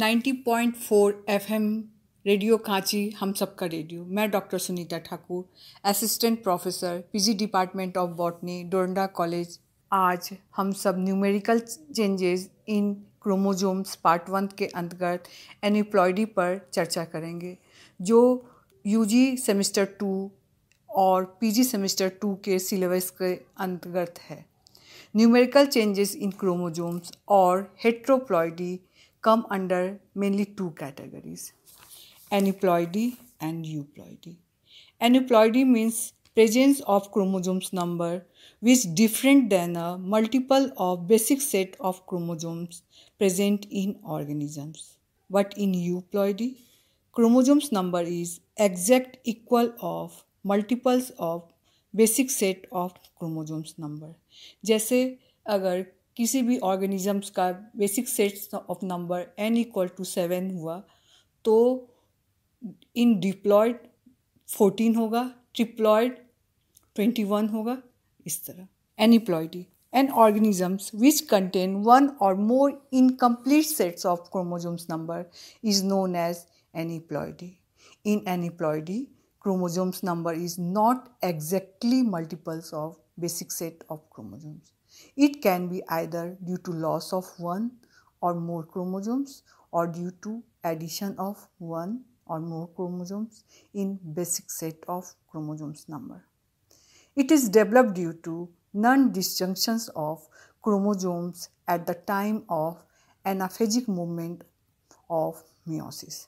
90.4 FM radio Kanchi हम सबका radio मैं doctor Sunita Thakur assistant professor PG department of botany Doranda college आज हम सब numerical changes in chromosomes part one के अंतर्गत एनिप्लॉयडी पर चर्चा करेंगे जो यूजी सेमेस्टर टू और पीजी सेमेस्टर टू के सिलेबस के अंतर्गत है न्यूमेरिकल चेंजेस इन क्रोमोजोम्स और हेट्रोप्लॉयडी come under mainly two categories aneuploidy and euploidy. Aneuploidy means presence of chromosomes number which different than a multiple of basic set of chromosomes present in organisms. But in euploidy, chromosomes number is exact equal of multiples of basic set of chromosomes number. जैसे अगर किसी भी organisms का basic sets of number N equal to seven हुआ तो in diploid fourteen होगा triploid twenty one होगा इस तरह aneuploidy an organisms which contain one और more incomplete sets of chromosomes number is known as aneuploidy in aneuploidy chromosomes number is not exactly multiples of basic set of chromosomes It can be either due to loss of one or more chromosomes or due to addition of one or more chromosomes in basic set of chromosomes number. It is developed due to non-disjunctions of chromosomes at the time of anaphagic movement of meiosis.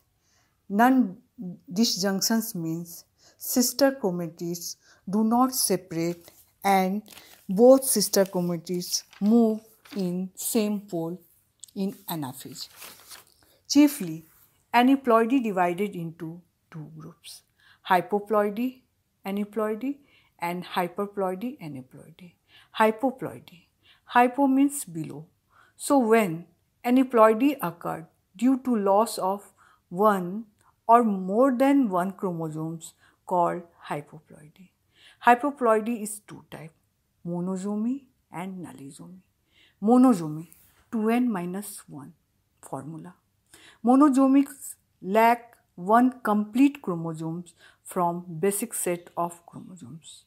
Non-disjunctions means sister chromatids do not separate and both sister communities move in same pole in anaphase. Chiefly, aneuploidy divided into two groups, hypoploidy aneuploidy and hyperploidy aneuploidy. Hypoploidy. Hypo means below. So when aneuploidy occurred due to loss of one or more than one chromosomes called hypoploidy. Hypoploidy is two type, monosomy and nullisomy. Monosomy 2n minus 1 formula. Monosomics lack one complete chromosomes from basic set of chromosomes.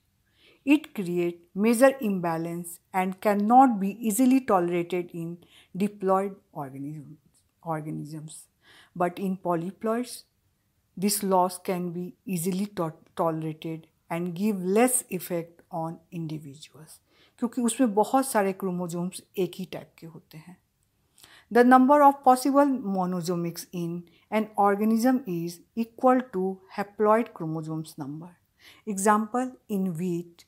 It create major imbalance and cannot be easily tolerated in diploid organisms. But in polyploids, this loss can be easily to tolerated and give less effect on individuals क्योंकि उसमें बहुत सारे chromosomes एक ही type के होते हैं the number of possible monosomics in an organism is equal to haploid chromosomes number example in wheat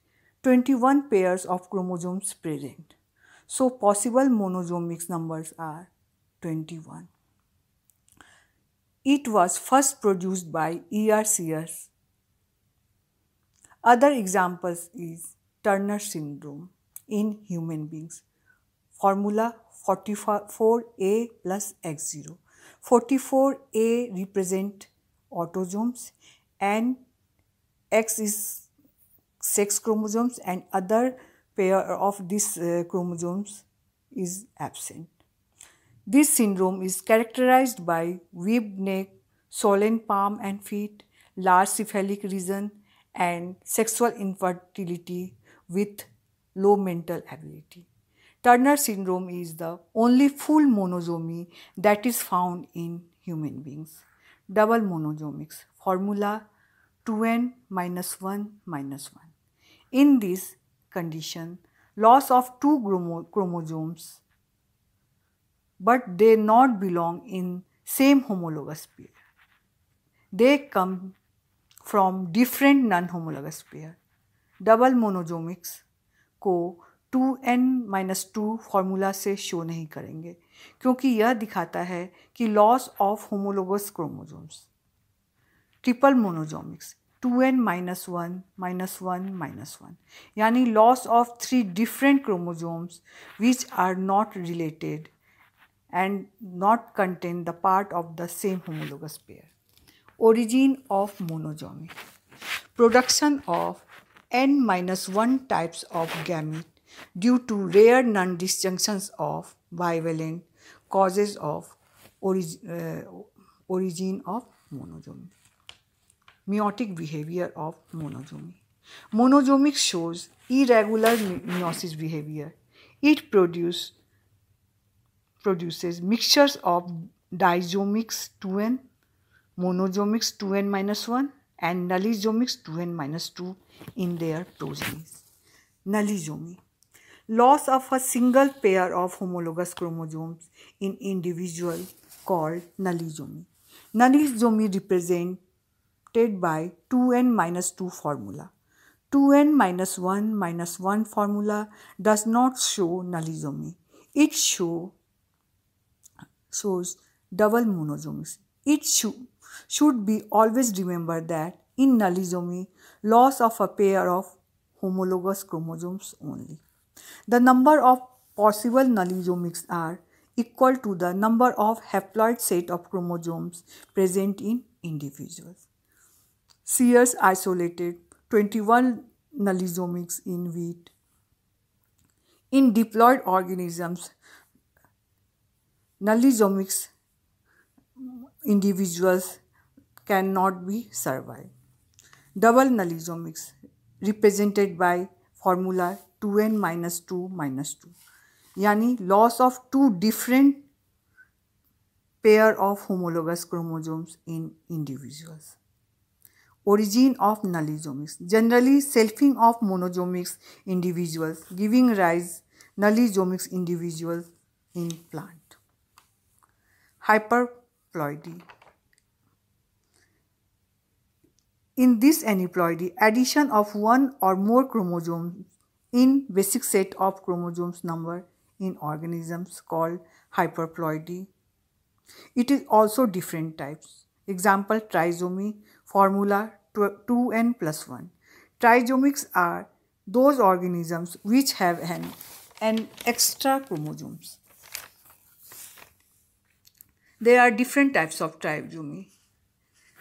21 pairs of chromosomes present. So possible monosomic numbers are 21. It was first produced by E.R. Sears other examples is Turner syndrome in human beings. Formula 44A plus X0. 44A represent autosomes and X is sex chromosomes and other pair of these uh, chromosomes is absent. This syndrome is characterized by webbed neck, swollen palm and feet, large cephalic region, and sexual infertility with low mental ability. Turner syndrome is the only full monosomy that is found in human beings. Double monosomics formula 2n minus 1 minus 1. In this condition, loss of two chromosomes but they not belong in same homologous pair. They come from different non homologous pair double monosomics को two N minus two formula से show नहीं करेंगे क्योंकि यह दिखाता है कि loss of homologous chromosomes triple monosomics two N minus one minus one minus one यानी loss of three different chromosomes which are not related and not contain the part of the same homologous pair origin of monogamy production of n minus 1 types of gamete due to rare non disjunctions of bivalent causes of uh, origin of monogamy Meiotic behavior of monogamy Monozomic shows irregular meiosis behavior. It produce, produces mixtures of dizomics 2 monozomics 2n minus 1 and nullizomics 2n minus 2 in their progenies. Nullisomy Loss of a single pair of homologous chromosomes in individual called nullisomy. Nullisomy represented by 2n minus 2 formula. 2n minus 1 minus 1 formula does not show nullisomy. It show, shows double monosomies. It show, should be always remembered that in nullisomy, loss of a pair of homologous chromosomes only. The number of possible nullisomics are equal to the number of haploid set of chromosomes present in individuals. Sears isolated 21 nullisomics in wheat. In diploid organisms, nullisomics individuals cannot be survived. Double nullisomics represented by formula 2n minus 2 minus 2 Yani loss of two different pair of homologous chromosomes in individuals. Origin of nullisomics. Generally, selfing of monosomics individuals giving rise nullisomics individuals in plant. Hyper aneuploidy. In this aneuploidy, addition of one or more chromosomes in basic set of chromosomes number in organisms called hyperploidy. It is also different types. Example trisomy formula 2n plus 1. Trisomics are those organisms which have an, an extra chromosomes. There are different types of trisomy.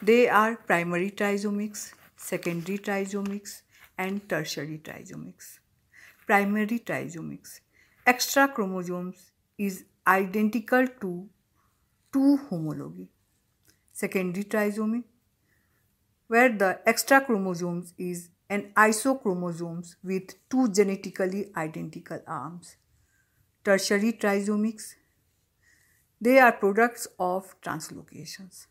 They are primary trisomics, secondary trisomics, and tertiary trisomics. Primary trisomics. Extra chromosomes is identical to two homology. Secondary trisomy, where the extra chromosomes is an isochromosomes with two genetically identical arms. Tertiary trisomics, they are products of translocations.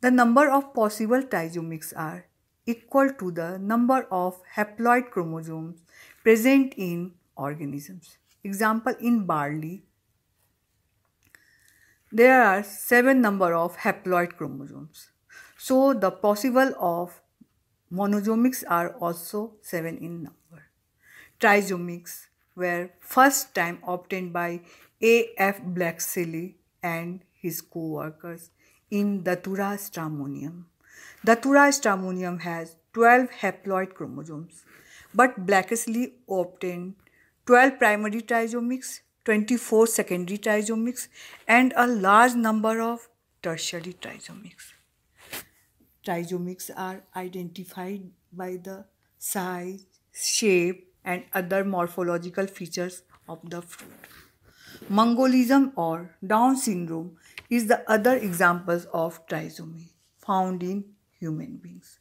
The number of possible trisomics are equal to the number of haploid chromosomes present in organisms. Example in barley, there are seven number of haploid chromosomes. So the possible of monosomics are also seven in number. Trisomics were first time obtained by A.F. Black Silly and his co-workers in Datura stramonium. Datura stramonium has 12 haploid chromosomes, but Blackesley obtained 12 primary trisomics, 24 secondary trisomics, and a large number of tertiary trisomics. Trisomics are identified by the size, shape, and other morphological features of the fruit. Mongolism or Down syndrome is the other examples of trisomy found in human beings.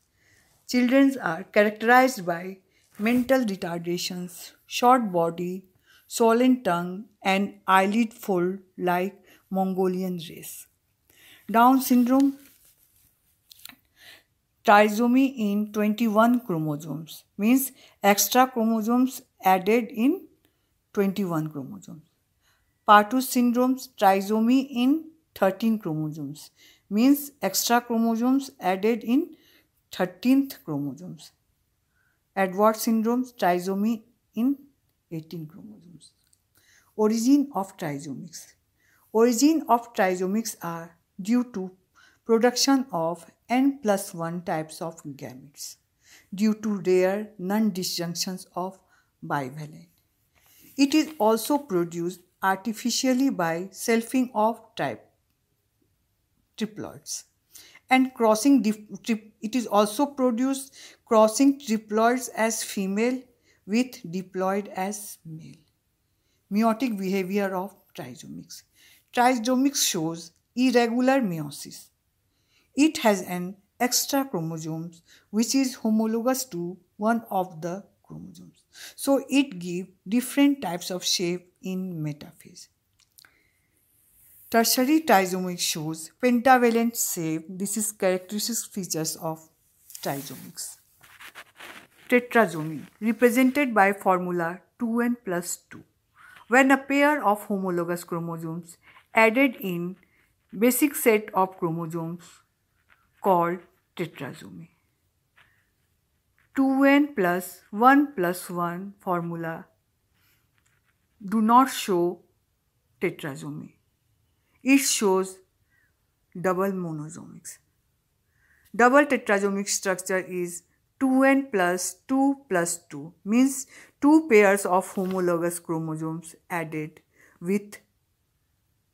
Children are characterized by mental retardations, short body, swollen tongue, and eyelid fold like Mongolian race. Down syndrome trisomy in 21 chromosomes means extra chromosomes added in 21 chromosomes Partus syndromes, trisomy in 13 chromosomes means extra chromosomes added in 13th chromosomes. Edward syndromes, trisomy in 18 chromosomes. Origin of trisomics. Origin of trisomics are due to production of n plus 1 types of gametes due to rare non-disjunctions of bivalent. It is also produced artificially by selfing of type triploids and crossing it is also produced crossing triploids as female with diploid as male meiotic behavior of trisomics trisomics shows irregular meiosis it has an extra chromosomes which is homologous to one of the chromosomes so it gives different types of shape in metaphase. Tertiary trisomy shows pentavalent shape. This is characteristic features of trisomics. Tetrasomy represented by formula 2n plus 2. When a pair of homologous chromosomes added in basic set of chromosomes called tetrasomy. 2n plus 1 plus 1 formula do not show tetrasomy. It shows double monosomics. Double tetrasomic structure is 2n plus 2 plus 2 means two pairs of homologous chromosomes added with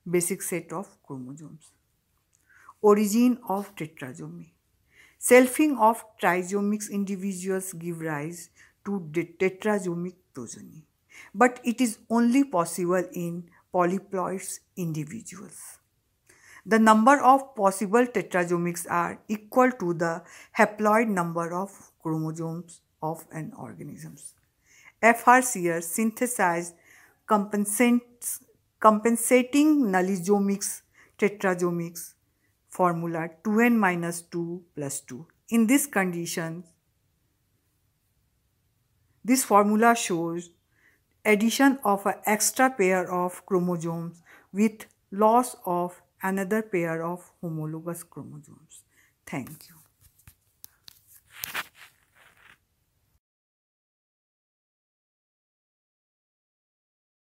basic set of chromosomes. Origin of tetrasomy. Selfing of trisomic individuals give rise to tetrasomic progeny, but it is only possible in polyploids individuals. The number of possible tetrasomics are equal to the haploid number of chromosomes of an organism. FRCR synthesized compensating nullisomics, tetrasomics, formula 2n minus 2 plus 2. In this condition, this formula shows addition of an extra pair of chromosomes with loss of another pair of homologous chromosomes. Thank you.